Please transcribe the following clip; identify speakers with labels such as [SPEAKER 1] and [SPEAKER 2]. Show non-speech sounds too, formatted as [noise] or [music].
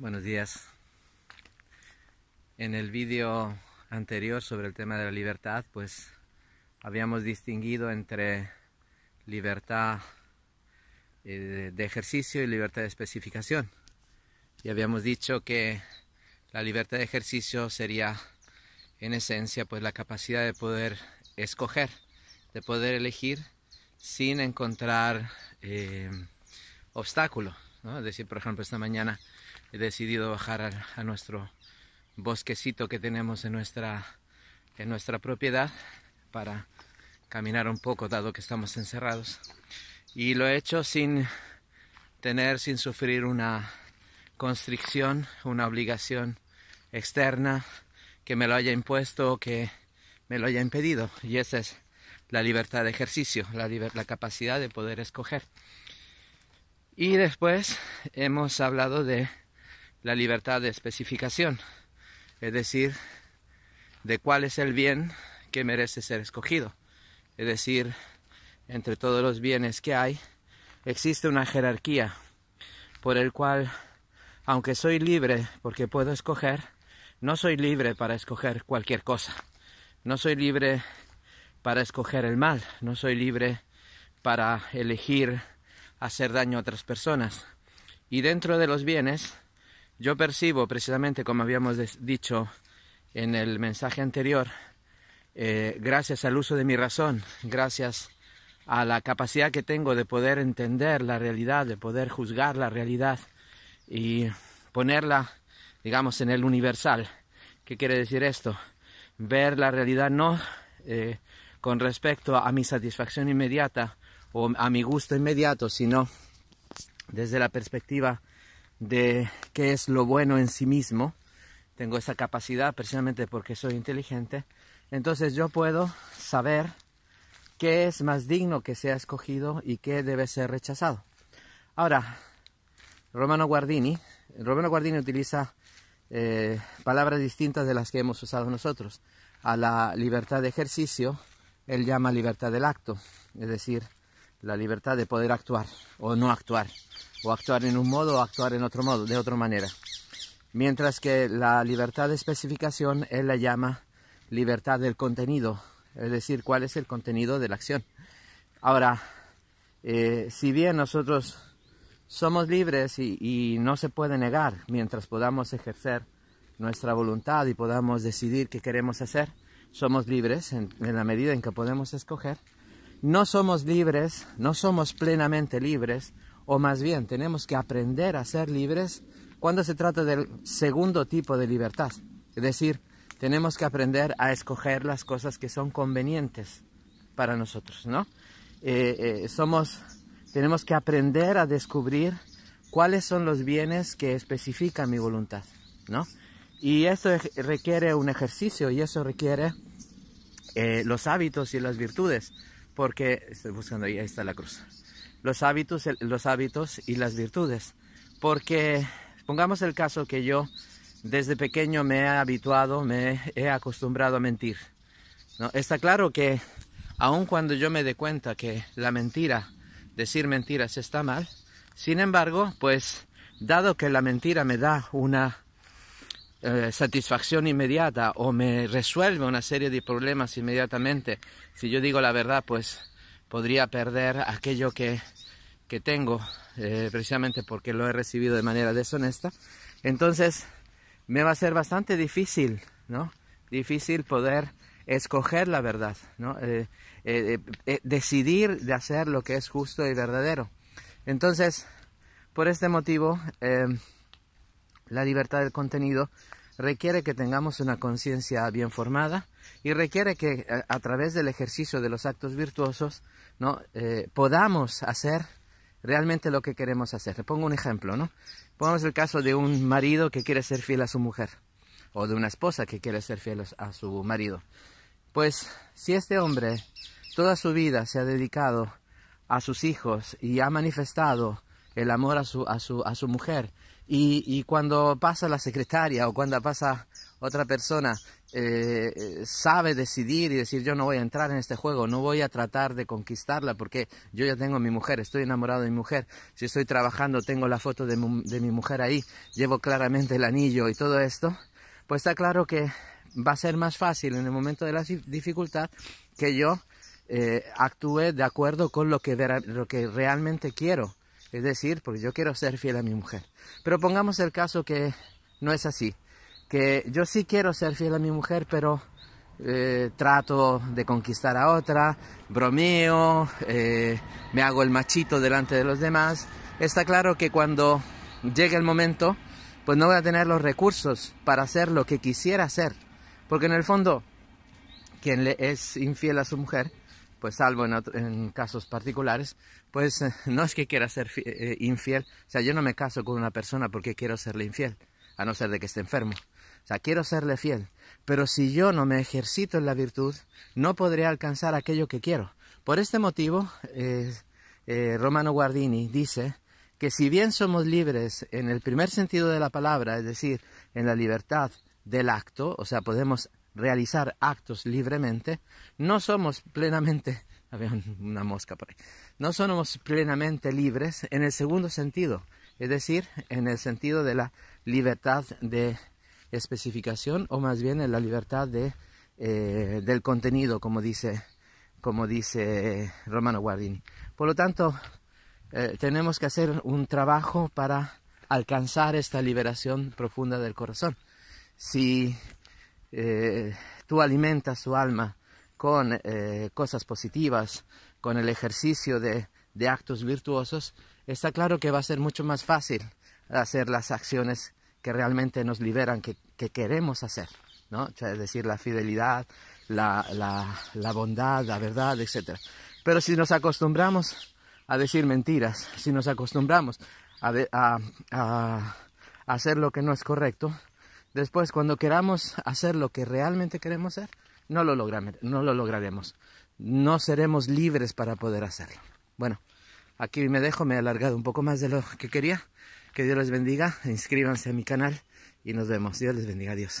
[SPEAKER 1] Buenos días. En el vídeo anterior sobre el tema de la libertad, pues habíamos distinguido entre libertad eh, de ejercicio y libertad de especificación. Y habíamos dicho que la libertad de ejercicio sería en esencia pues la capacidad de poder escoger, de poder elegir sin encontrar eh, obstáculo. ¿no? Es decir, por ejemplo, esta mañana he decidido bajar a, nuestro bosquecito que tenemos en nuestra, en nuestra propiedad para caminar un poco dado que estamos encerrados. Y lo he hecho sin tener, sin sufrir una constricción, una obligación externa que me lo haya impuesto o que me lo haya impedido. Y esa es la libertad de ejercicio, la, la capacidad de poder escoger. Y después hemos hablado de la libertad de especificación, es decir, de cuál es el bien que merece ser escogido. Es decir, entre todos los bienes que hay, existe una jerarquía por el cual, aunque soy libre porque puedo escoger, no soy libre para escoger cualquier cosa. No soy libre para escoger el mal, no soy libre para elegir hacer daño a otras personas. Y dentro de los bienes yo percibo precisamente, como habíamos dicho en el mensaje anterior, eh, gracias al uso de mi razón, gracias a la capacidad que tengo de poder entender la realidad, de poder juzgar la realidad y ponerla, digamos, en el universal. ¿Qué quiere decir esto? Ver la realidad no eh, con respecto a mi satisfacción inmediata o a mi gusto inmediato, sino desde la perspectiva de qué es lo bueno en sí mismo. Tengo esa capacidad precisamente porque soy inteligente. Entonces yo puedo saber qué es más digno que sea escogido y qué debe ser rechazado. Ahora, Romano Guardini, Romano Guardini utiliza eh, palabras distintas de las que hemos usado nosotros. A la libertad de ejercicio, él llama libertad del acto, es decir, la libertad de poder actuar o no actuar o actuar en un modo o actuar en otro modo, de otra manera. Mientras que la libertad de especificación él la llama libertad del contenido, es decir, cuál es el contenido de la acción. Ahora, eh, si bien nosotros somos libres y, no se puede negar mientras podamos ejercer nuestra voluntad y podamos decidir qué queremos hacer, somos libres en la medida en que podemos escoger, no somos libres, no somos plenamente libres o más bien tenemos que aprender a ser libres cuando se trata del segundo tipo de libertad. Es decir, tenemos que aprender a escoger las cosas que son convenientes para nosotros, ¿no? Eh, eh, somos, tenemos que aprender a descubrir cuáles son los bienes que especifica mi voluntad, ¿no? Y eso requiere un ejercicio y eso requiere eh, los hábitos y las virtudes, porque estoy buscando ahí, ahí está la cruz los hábitos, y las virtudes. Porque pongamos el caso que yo desde pequeño me he habituado, me he acostumbrado a mentir. ¿no? Está claro que aun cuando yo me dé cuenta que la mentira, decir mentiras está mal, sin embargo, pues dado que la mentira me da una eh, satisfacción inmediata o me resuelve una serie de problemas inmediatamente, si yo digo la verdad, pues podría perder aquello que, que tengo eh, precisamente porque lo he recibido de manera deshonesta. Entonces me va a ser bastante difícil, ¿no? Difícil poder escoger la verdad, ¿no? Eh, eh, decidir de hacer lo que es justo y verdadero. Entonces, por este motivo, la libertad del contenido requiere que tengamos una conciencia bien formada y requiere que eh, a, través del ejercicio de los actos virtuosos ¿no? Eh, podamos hacer realmente lo que queremos hacer. Le pongo un ejemplo, ¿no? Pongamos el caso de un marido que quiere ser fiel a su mujer o de una esposa que quiere ser fiel a su marido. Pues si este hombre toda su vida se ha dedicado a sus hijos y ha manifestado el amor a su mujer y, cuando pasa la secretaria o cuando pasa otra persona, eh, eh, sabe decidir y decir yo no voy a entrar en este juego, no voy a tratar de conquistarla porque yo ya tengo a mi mujer, estoy enamorado de mi mujer, si estoy trabajando tengo la foto de, mi mujer ahí, llevo claramente el anillo y todo esto, pues está claro que va a ser más fácil en el momento de la dificultad que yo eh, actúe de acuerdo con lo que realmente quiero es decir, porque yo quiero ser fiel a mi mujer. Pero pongamos el caso que no es así. Que yo sí quiero ser fiel a mi mujer, pero eh, trato de conquistar a otra, bromeo, eh, me hago el machito delante de los demás. Está claro que cuando llegue el momento, pues no voy a tener los recursos para hacer lo que quisiera hacer. Porque en el fondo, quien le es infiel a su mujer, pues salvo en, casos particulares, pues eh, [laughs] no es que quiera ser eh, infiel, o sea, yo no me caso con una persona porque quiero serle infiel, a no ser de que esté enfermo. O sea, quiero serle fiel, pero si yo no me ejercito en la virtud, no podré alcanzar aquello que quiero. Por este motivo, eh, Romano Guardini dice que si bien somos libres en el primer sentido de la palabra, es decir, en la libertad del acto, o sea, podemos realizar actos libremente, no somos plenamente, [laughs] había una mosca por ahí, no somos plenamente libres en el segundo sentido, es decir, en el sentido de la libertad de especificación o más bien en la libertad eh, del contenido, como dice, como dice Romano Guardini. Por lo tanto, eh, tenemos que hacer un trabajo para alcanzar esta liberación profunda del corazón. Si eh, tú alimentas su alma con eh, cosas positivas, con el ejercicio de, actos virtuosos, está claro que va a ser mucho más fácil hacer las acciones que realmente nos liberan, que, queremos hacer, ¿no? es decir, la fidelidad, la, bondad, la verdad, etc. Pero si nos acostumbramos a decir mentiras, si nos acostumbramos a hacer lo que no es correcto, Después, cuando queramos hacer lo que realmente queremos hacer, no lo, logramos, no lo lograremos. No seremos libres para poder hacerlo. Bueno, aquí me dejo, me he alargado un poco más de lo que quería. Que Dios les bendiga, inscríbanse a mi canal y nos vemos. Dios les bendiga, Adiós.